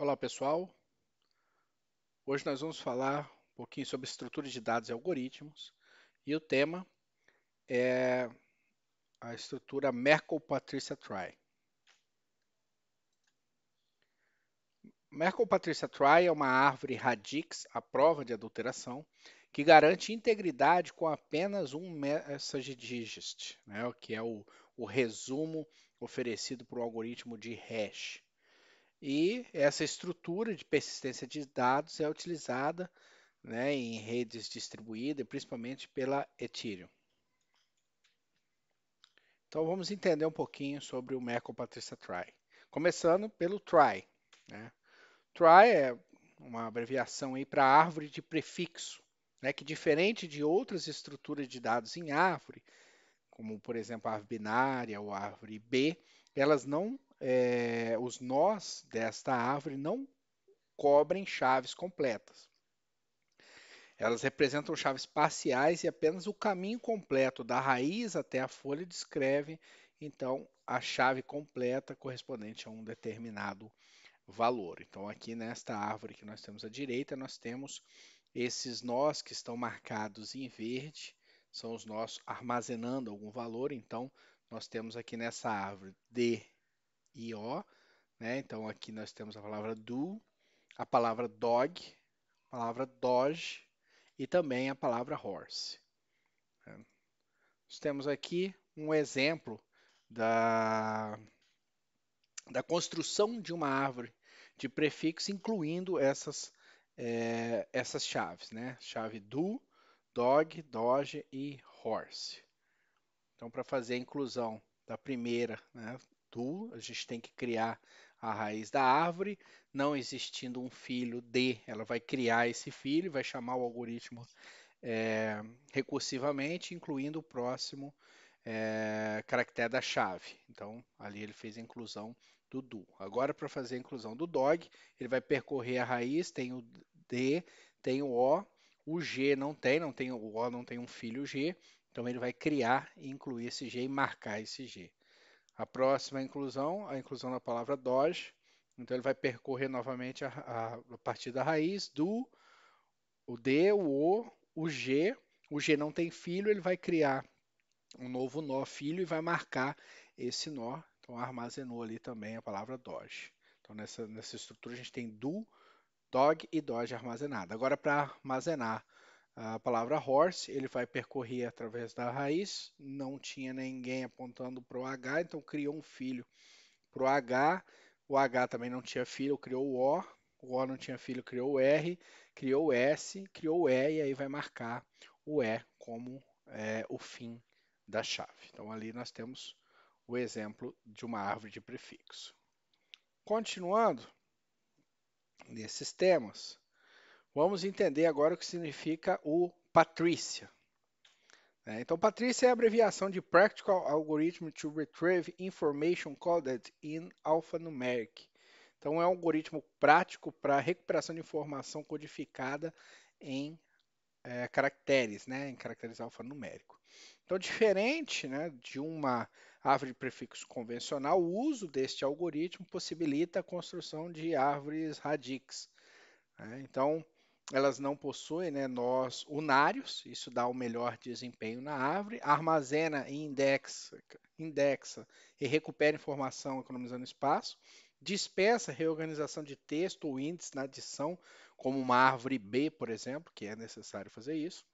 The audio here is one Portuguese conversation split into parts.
Olá pessoal, hoje nós vamos falar um pouquinho sobre estrutura de dados e algoritmos e o tema é a estrutura Merkle-Patricia Trie. Merkle-Patricia Trie é uma árvore radix à prova de adulteração que garante integridade com apenas um message digest, né, que é o, o resumo oferecido por um algoritmo de hash. E essa estrutura de persistência de dados é utilizada né, em redes distribuídas, principalmente pela Ethereum. Então vamos entender um pouquinho sobre o Merkle Patrícia Try. Começando pelo Try. Né? Try é uma abreviação para árvore de prefixo, né, que diferente de outras estruturas de dados em árvore, como por exemplo a árvore binária ou a árvore B, elas não é, os nós desta árvore não cobrem chaves completas. Elas representam chaves parciais e apenas o caminho completo da raiz até a folha descreve, então, a chave completa correspondente a um determinado valor. Então, aqui nesta árvore que nós temos à direita, nós temos esses nós que estão marcados em verde, são os nós armazenando algum valor. Então, nós temos aqui nessa árvore D e O. Né? Então aqui nós temos a palavra do, a palavra dog, a palavra doge e também a palavra horse. É. Nós temos aqui um exemplo da, da construção de uma árvore de prefixo, incluindo essas, é, essas chaves, né? Chave do, dog, doge e horse. Então, para fazer a inclusão da primeira, né, do a gente tem que criar a raiz da árvore, não existindo um filho de, ela vai criar esse filho, vai chamar o algoritmo é, recursivamente, incluindo o próximo é, caractere da chave. Então, ali ele fez a inclusão do do. Agora, para fazer a inclusão do dog, ele vai percorrer a raiz, tem o D, tem o O, o G não tem, não tem o O, não tem um filho G, então ele vai criar e incluir esse G e marcar esse G. A próxima é a inclusão, a inclusão da palavra Doge. Então ele vai percorrer novamente a, a, a partir da raiz do o D, o O, o G. O G não tem filho, ele vai criar um novo nó filho e vai marcar esse nó. Então armazenou ali também a palavra Doge. Então nessa, nessa estrutura a gente tem do, dog e Doge armazenada. Agora para armazenar a palavra horse, ele vai percorrer através da raiz, não tinha ninguém apontando para o H, então criou um filho para o H, o H também não tinha filho, criou o O, o O não tinha filho, criou o R, criou o S, criou o E, e aí vai marcar o E como é, o fim da chave. Então ali nós temos o exemplo de uma árvore de prefixo. Continuando nesses temas, Vamos entender agora o que significa o Patrícia. Né? Então, Patrícia é a abreviação de Practical Algorithm to Retrieve Information Coded in Alphanumeric. Então, é um algoritmo prático para recuperação de informação codificada em é, caracteres, né? em caracteres alfanumérico. Então, diferente né, de uma árvore de prefixo convencional, o uso deste algoritmo possibilita a construção de árvores radix. Né? Então, elas não possuem né, nós unários, isso dá o um melhor desempenho na árvore, armazena e indexa, indexa e recupera informação economizando espaço, dispensa reorganização de texto ou índice na adição, como uma árvore B, por exemplo, que é necessário fazer isso,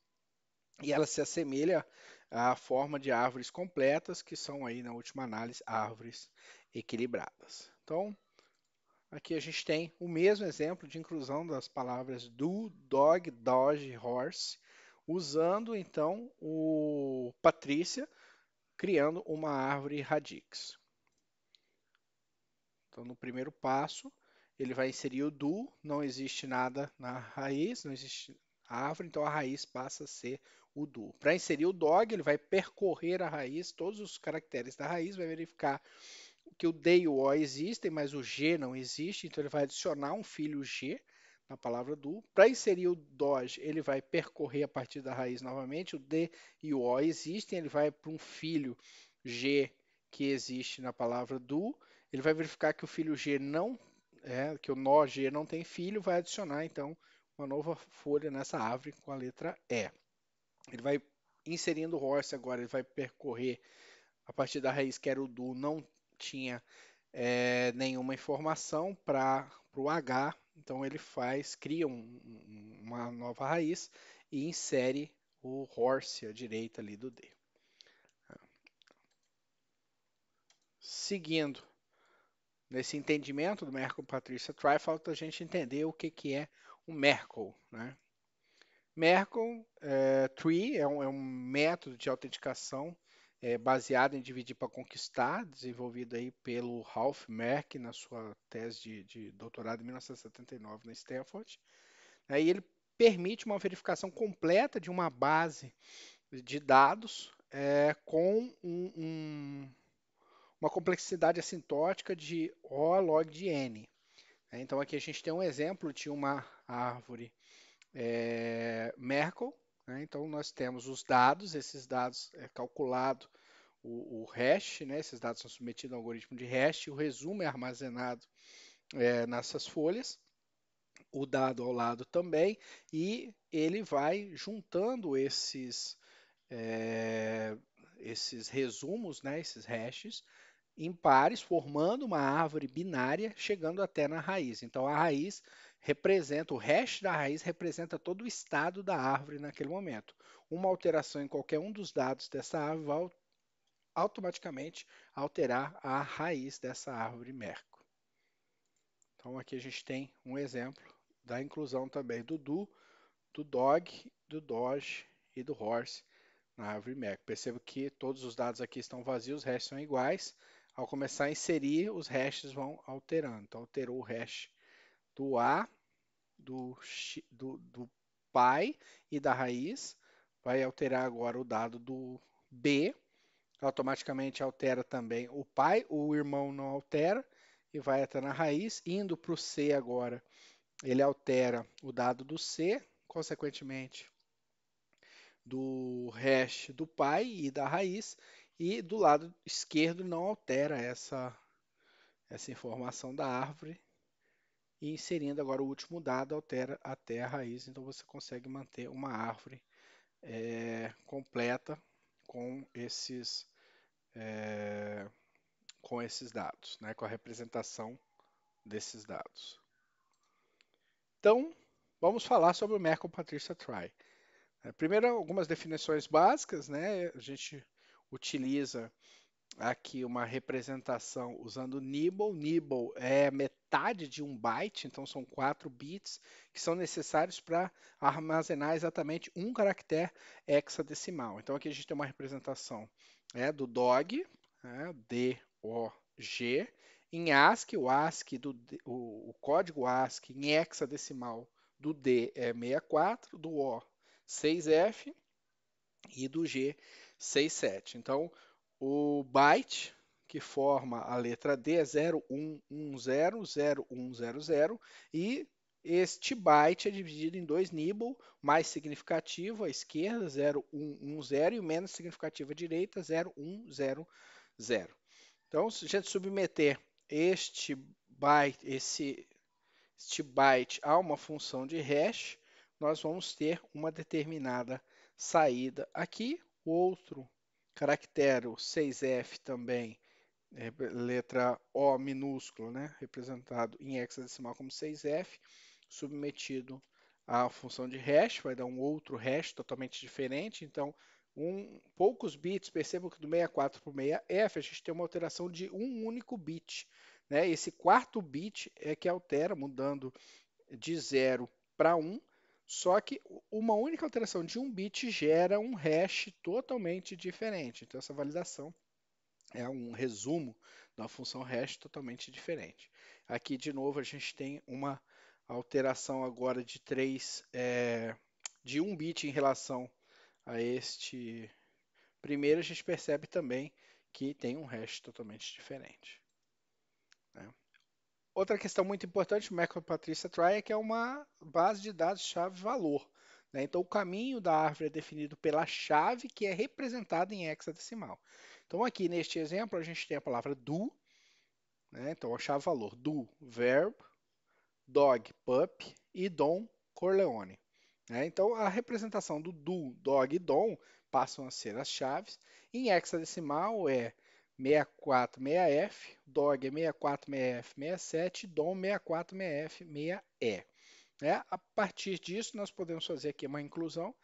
e ela se assemelha à forma de árvores completas, que são aí, na última análise, árvores equilibradas. Então, Aqui a gente tem o mesmo exemplo de inclusão das palavras do, dog, doge, horse, usando então o Patrícia, criando uma árvore radix. Então, no primeiro passo, ele vai inserir o do, não existe nada na raiz, não existe árvore, então a raiz passa a ser o do. Para inserir o dog, ele vai percorrer a raiz, todos os caracteres da raiz, vai verificar que o D e o O existem, mas o G não existe, então ele vai adicionar um filho G na palavra do. Para inserir o doge, ele vai percorrer a partir da raiz novamente, o D e o O existem, ele vai para um filho G que existe na palavra do, ele vai verificar que o filho G não, é, que o nó G não tem filho, vai adicionar então uma nova folha nessa árvore com a letra E. Ele vai inserindo o horse agora, ele vai percorrer a partir da raiz que era o do, não tinha é, nenhuma informação para o H, então ele faz, cria um, uma nova raiz e insere o horse à direita ali do D. Seguindo nesse entendimento do Merkle Patrícia Try, falta a gente entender o que, que é o Merkle. Né? Merkle eh, é, Tree é um, é um método de autenticação é, baseado em dividir para conquistar, desenvolvido aí pelo Ralph Merck na sua tese de, de doutorado em 1979 na Stanford. Né, e ele permite uma verificação completa de uma base de dados é, com um, um, uma complexidade assintótica de O log de N. É, então aqui a gente tem um exemplo de uma árvore é, Merkle né? Então, nós temos os dados, esses dados é calculado o, o hash, né? esses dados são submetidos ao algoritmo de hash, o resumo é armazenado é, nessas folhas, o dado ao lado também, e ele vai juntando esses, é, esses resumos, né? esses hashes, em pares, formando uma árvore binária, chegando até na raiz. Então, a raiz representa, o hash da raiz representa todo o estado da árvore naquele momento. Uma alteração em qualquer um dos dados dessa árvore vai automaticamente alterar a raiz dessa árvore Merco. Então aqui a gente tem um exemplo da inclusão também do do, do dog, do doge e do horse na árvore Merco. Percebo que todos os dados aqui estão vazios, os restos são iguais. Ao começar a inserir, os hashes vão alterando. Então alterou o hash do A do, do, do pai e da raiz, vai alterar agora o dado do B, automaticamente altera também o pai, o irmão não altera, e vai até na raiz, indo para o C agora, ele altera o dado do C, consequentemente do hash do pai e da raiz, e do lado esquerdo não altera essa, essa informação da árvore, e inserindo agora o último dado, altera até a raiz, então você consegue manter uma árvore é, completa com esses, é, com esses dados, né, com a representação desses dados. Então, vamos falar sobre o Merkle-Patricia Try. É, primeiro, algumas definições básicas, né? A gente utiliza aqui uma representação usando nibble. Nibble é metade de um byte, então são quatro bits que são necessários para armazenar exatamente um caractere hexadecimal. Então aqui a gente tem uma representação né, do DOG, né, D-O-G, em ASCII, o, ASCII do, o, o código ASCII em hexadecimal do D é 64, do O 6F e do G 67. Então, o byte que forma a letra D é 01100100 e este byte é dividido em dois nibble, mais significativo à esquerda 0110 e o menos significativo à direita 0100. Então, se a gente submeter este byte, esse, este byte a uma função de hash, nós vamos ter uma determinada saída aqui, outro caractero 6F também, é, letra O minúsculo, né, representado em hexadecimal como 6F, submetido à função de hash, vai dar um outro hash totalmente diferente. Então, um, poucos bits, percebam que do 64 para o 6F a gente tem uma alteração de um único bit. Né? Esse quarto bit é que altera, mudando de 0 para 1, um, só que uma única alteração de um bit gera um hash totalmente diferente. Então, essa validação é um resumo da função hash totalmente diferente. Aqui, de novo, a gente tem uma alteração agora de três é, de um bit em relação a este primeiro. A gente percebe também que tem um hash totalmente diferente. Né? Outra questão muito importante, o Michael Patricia Try, é que é uma base de dados-chave valor. Né? Então, o caminho da árvore é definido pela chave que é representada em hexadecimal. Então, aqui neste exemplo, a gente tem a palavra do, né? então a chave valor do verb, dog, pup e dom, Corleone. Né? Então, a representação do do, dog e dom passam a ser as chaves. Em hexadecimal é 6466F, DOG é 6466F 67, DOM 6466F 6E. Né? A partir disso, nós podemos fazer aqui uma inclusão,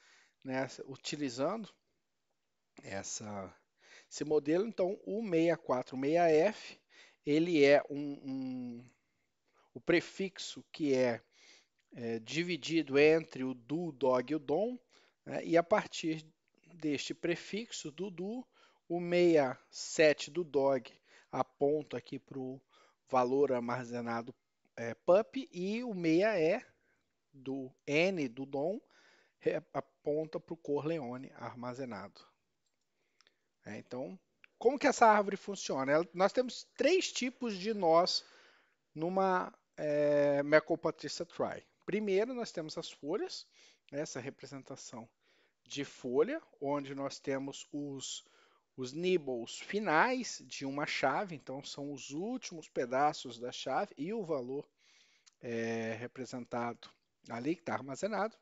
né? utilizando essa, esse modelo. Então, o 646F, ele é um, um o prefixo que é, é, dividido entre o do, dog e o dom, né? e a partir deste prefixo do do, o 67 do DOG aponta aqui para o valor armazenado é, PUP e o 6 é do N do DOM aponta para o Corleone armazenado. É, então, como que essa árvore funciona? Ela, nós temos três tipos de nós numa é, Mecopatricia Try. Primeiro, nós temos as folhas, né, essa representação de folha, onde nós temos os os nibbles finais de uma chave, então são os últimos pedaços da chave e o valor é, representado ali que está armazenado.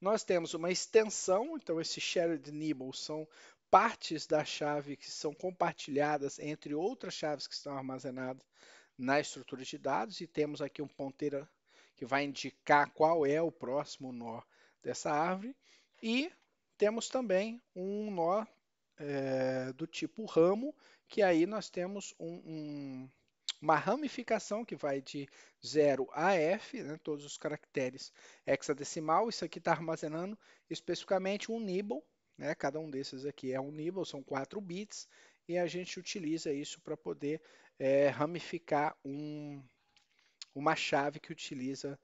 Nós temos uma extensão, então esses shared nibbles são partes da chave que são compartilhadas entre outras chaves que estão armazenadas na estrutura de dados e temos aqui um ponteiro que vai indicar qual é o próximo nó dessa árvore e temos também um nó é, do tipo ramo, que aí nós temos um, um, uma ramificação que vai de 0 a F, né, todos os caracteres hexadecimal. Isso aqui está armazenando especificamente um nibble, né, cada um desses aqui é um nibble, são 4 bits, e a gente utiliza isso para poder é, ramificar um, uma chave que utiliza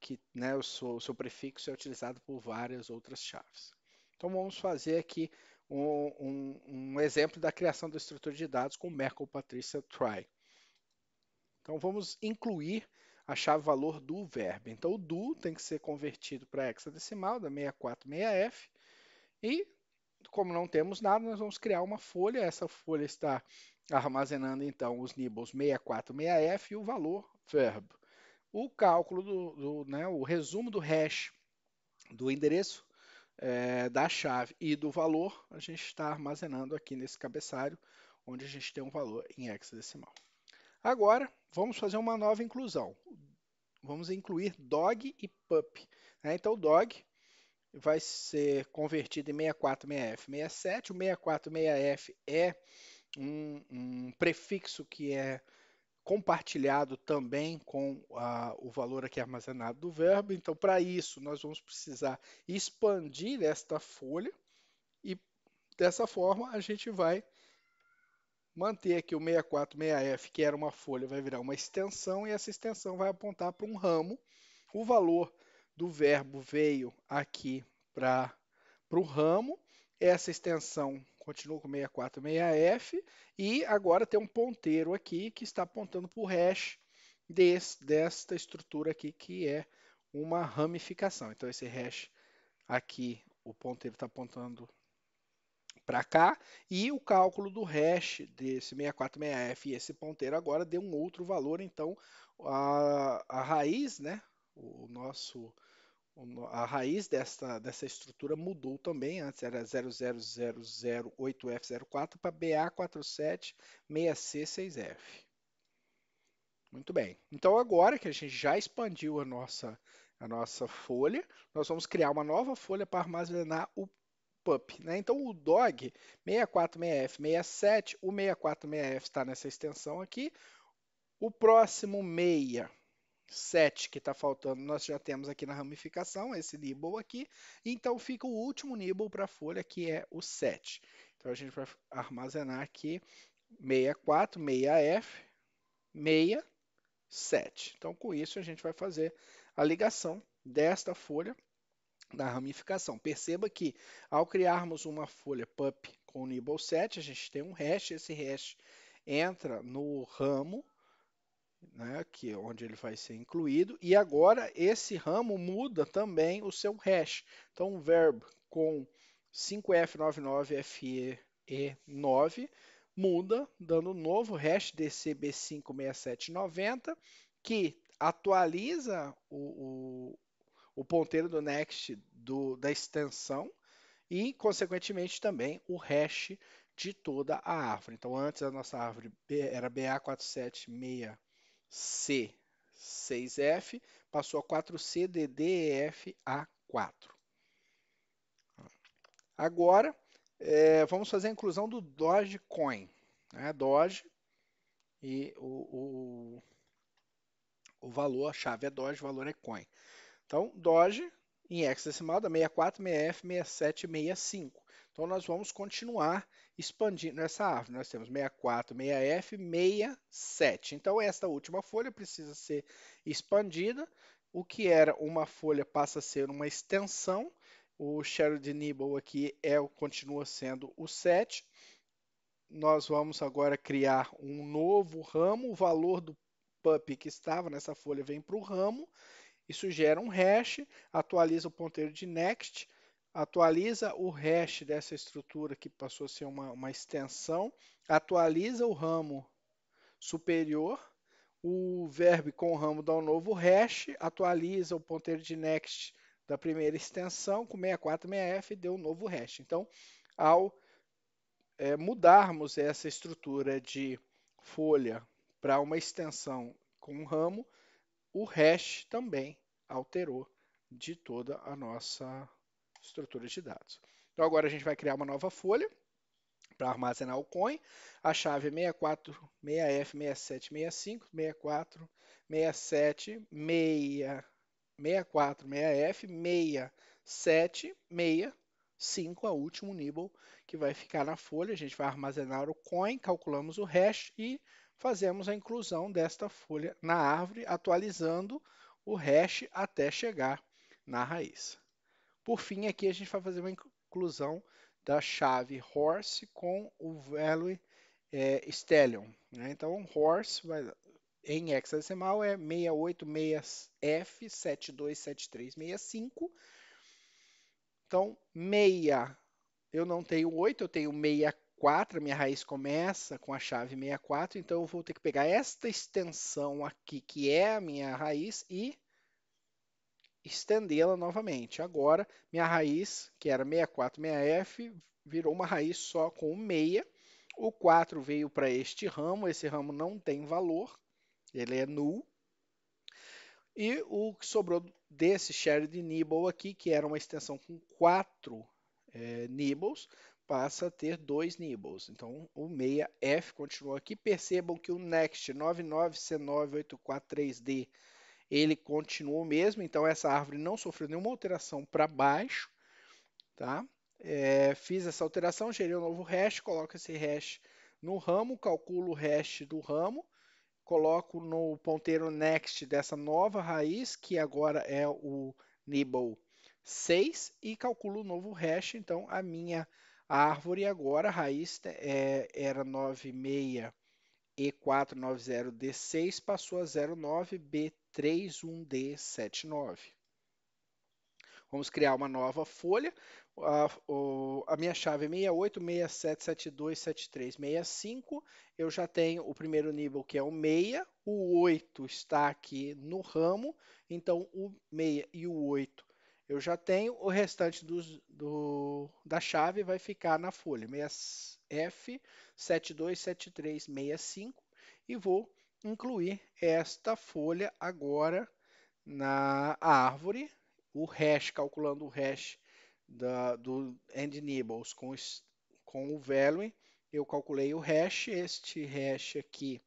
que né, o, seu, o seu prefixo é utilizado por várias outras chaves. Então vamos fazer aqui um, um, um exemplo da criação da estrutura de dados com Merkle Patricia Try. Então vamos incluir a chave valor do verbo. Então o do tem que ser convertido para hexadecimal da 646F e como não temos nada, nós vamos criar uma folha. Essa folha está armazenando então os nibbles 646F e o valor verbo. O cálculo do, do né, o resumo do hash do endereço é, da chave e do valor, a gente está armazenando aqui nesse cabeçalho, onde a gente tem um valor em hexadecimal. Agora, vamos fazer uma nova inclusão. Vamos incluir dog e pup. Né? Então, o dog vai ser convertido em 646 f 67 O 646 f é um, um prefixo que é compartilhado também com ah, o valor aqui armazenado do verbo. Então, para isso, nós vamos precisar expandir esta folha e dessa forma a gente vai manter aqui o 646F, que era uma folha, vai virar uma extensão e essa extensão vai apontar para um ramo. O valor do verbo veio aqui para o ramo, essa extensão continua com 646F e agora tem um ponteiro aqui que está apontando para o hash desse, desta estrutura aqui que é uma ramificação. Então esse hash aqui, o ponteiro está apontando para cá e o cálculo do hash desse 646F e esse ponteiro agora deu um outro valor, então a, a raiz, né, o nosso a raiz dessa, dessa estrutura mudou também, antes era 00008F04 para BA476C6F. Muito bem. Então agora que a gente já expandiu a nossa, a nossa folha, nós vamos criar uma nova folha para armazenar o PUP. Né? Então o DOG 646F67, o 646F está nessa extensão aqui, o próximo meia 7 que está faltando, nós já temos aqui na ramificação esse nibble aqui, então fica o último nibble para a folha, que é o 7. Então a gente vai armazenar aqui 64, 6F, 6, 7. Então com isso a gente vai fazer a ligação desta folha da ramificação. Perceba que ao criarmos uma folha pup com o nibble 7, a gente tem um hash, esse hash entra no ramo né, que é onde ele vai ser incluído, e agora esse ramo muda também o seu hash. Então, um verbo com 5F99FE9 muda, dando um novo hash DCB56790, que atualiza o, o, o ponteiro do next do, da extensão e, consequentemente, também o hash de toda a árvore. Então, antes a nossa árvore era BA476 C, 6F, passou a 4C, D, D, F, A, 4. Agora, é, vamos fazer a inclusão do Dogecoin. Né? Doge e o, o, o valor, a chave é Doge, o valor é Coin. Então, Doge em hexadecimal da 64, 65, F, 67, 65. Então, nós vamos continuar expandindo essa árvore. Nós temos 64, 6F, 67. Então, esta última folha precisa ser expandida. O que era uma folha passa a ser uma extensão. O Sherrod de Nibble aqui é, continua sendo o 7. Nós vamos agora criar um novo ramo. O valor do PUP que estava nessa folha vem para o ramo. Isso gera um hash, atualiza o ponteiro de next atualiza o hash dessa estrutura que passou a ser uma, uma extensão, atualiza o ramo superior, o verbo com o ramo dá um novo hash, atualiza o ponteiro de next da primeira extensão com 646F e deu um novo hash. Então, ao é, mudarmos essa estrutura de folha para uma extensão com um ramo, o hash também alterou de toda a nossa estruturas de dados. Então agora a gente vai criar uma nova folha para armazenar o coin. A chave é 64, 6F, 67, 65, 64, 67, 6, 64, 6F, 67, 65, a último nibble que vai ficar na folha. A gente vai armazenar o coin, calculamos o hash e fazemos a inclusão desta folha na árvore, atualizando o hash até chegar na raiz. Por fim, aqui a gente vai fazer uma inclusão da chave horse com o value é, stallion. Né? Então, horse vai, em hexadecimal é 686F727365. Então, 6, eu não tenho 8, eu tenho 64, minha raiz começa com a chave 64, então eu vou ter que pegar esta extensão aqui, que é a minha raiz, e estendê-la novamente. Agora, minha raiz, que era 646 f virou uma raiz só com o 6. O 4 veio para este ramo, esse ramo não tem valor, ele é null. E o que sobrou desse shared nibble aqui, que era uma extensão com 4 é, nibbles, passa a ter dois nibbles. Então, o 6F continua aqui. Percebam que o next 99C9843D ele continua mesmo, então essa árvore não sofreu nenhuma alteração para baixo, tá? É, fiz essa alteração, gerei um novo hash, coloco esse hash no ramo, calculo o hash do ramo, coloco no ponteiro next dessa nova raiz, que agora é o nibble 6, e calculo o novo hash, então a minha árvore agora, a raiz é, era 96 e490D6, passou a 09B3. 31D79. Vamos criar uma nova folha. A, a minha chave é 68, 67, 72, 73, 65. Eu já tenho o primeiro nível que é o 6, o 8 está aqui no ramo, então o 6 e o 8 eu já tenho, o restante dos, do, da chave vai ficar na folha 6 F727365 e vou incluir esta folha agora na árvore, o hash, calculando o hash da, do end nibbles com, com o value, eu calculei o hash, este hash aqui,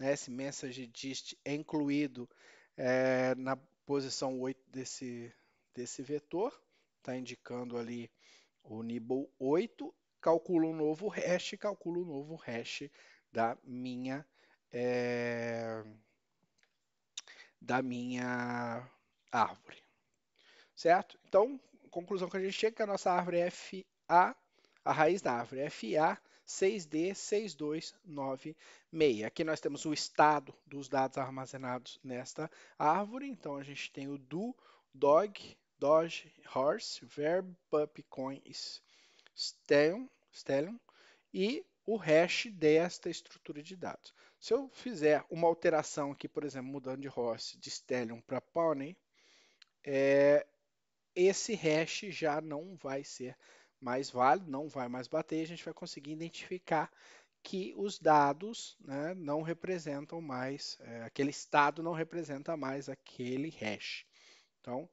né, esse message dist é incluído é, na posição 8 desse, desse vetor, está indicando ali o nibble 8, calculo um novo hash, calculo o um novo hash da minha é, da minha árvore. Certo? Então, conclusão que a gente chega é que a nossa árvore é FA, a raiz da árvore é FA, 6D6296. Aqui nós temos o estado dos dados armazenados nesta árvore. Então, a gente tem o do, dog, doge, horse, verb, pup, coin, stallion, stallion e o hash desta estrutura de dados. Se eu fizer uma alteração aqui, por exemplo, mudando de host de Stellium para pony, é, esse hash já não vai ser mais válido, não vai mais bater, a gente vai conseguir identificar que os dados né, não representam mais, é, aquele estado não representa mais aquele hash. Então,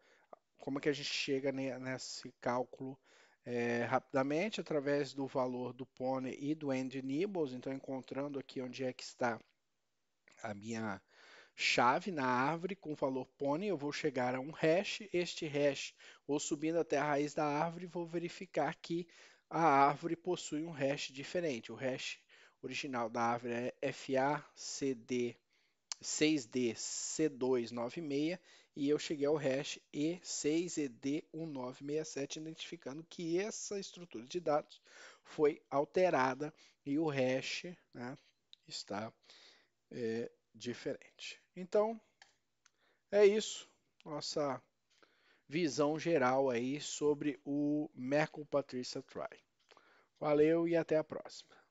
como é que a gente chega nesse cálculo é, rapidamente através do valor do Pony e do Andy Nibbles, então encontrando aqui onde é que está a minha chave na árvore com o valor Pony, eu vou chegar a um hash, este hash, ou subindo até a raiz da árvore, vou verificar que a árvore possui um hash diferente, o hash original da árvore é FACD 6D C296 e eu cheguei ao hash E6ED1967, identificando que essa estrutura de dados foi alterada e o hash né, está é, diferente. Então, é isso. Nossa visão geral aí sobre o Merkle Patricia Try. Valeu e até a próxima.